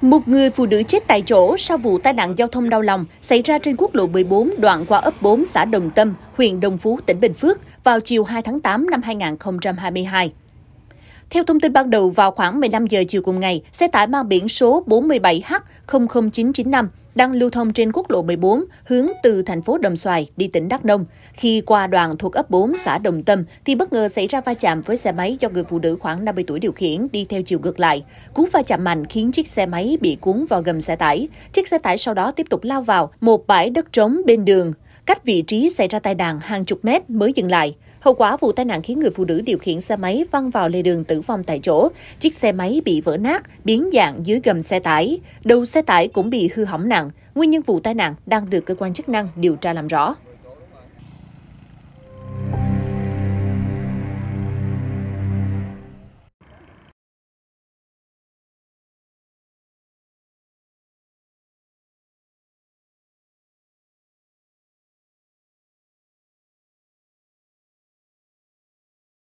Một người phụ nữ chết tại chỗ sau vụ tai nạn giao thông đau lòng xảy ra trên quốc lộ 14 đoạn qua ấp 4 xã Đồng Tâm, huyện Đồng Phú, tỉnh Bình Phước vào chiều 2 tháng 8 năm 2022. Theo thông tin ban đầu, vào khoảng 15 giờ chiều cùng ngày, xe tải mang biển số 47H00995 đang lưu thông trên quốc lộ 14 hướng từ thành phố Đồng Xoài đi tỉnh Đắk Nông. Khi qua đoạn thuộc ấp 4 xã Đồng Tâm thì bất ngờ xảy ra va chạm với xe máy do người phụ nữ khoảng 50 tuổi điều khiển đi theo chiều ngược lại. Cú va chạm mạnh khiến chiếc xe máy bị cuốn vào gầm xe tải. Chiếc xe tải sau đó tiếp tục lao vào một bãi đất trống bên đường. Cách vị trí xảy ra tai nạn hàng chục mét mới dừng lại. Hậu quả vụ tai nạn khiến người phụ nữ điều khiển xe máy văng vào lề đường tử vong tại chỗ. Chiếc xe máy bị vỡ nát, biến dạng dưới gầm xe tải. Đầu xe tải cũng bị hư hỏng nặng. Nguyên nhân vụ tai nạn đang được cơ quan chức năng điều tra làm rõ.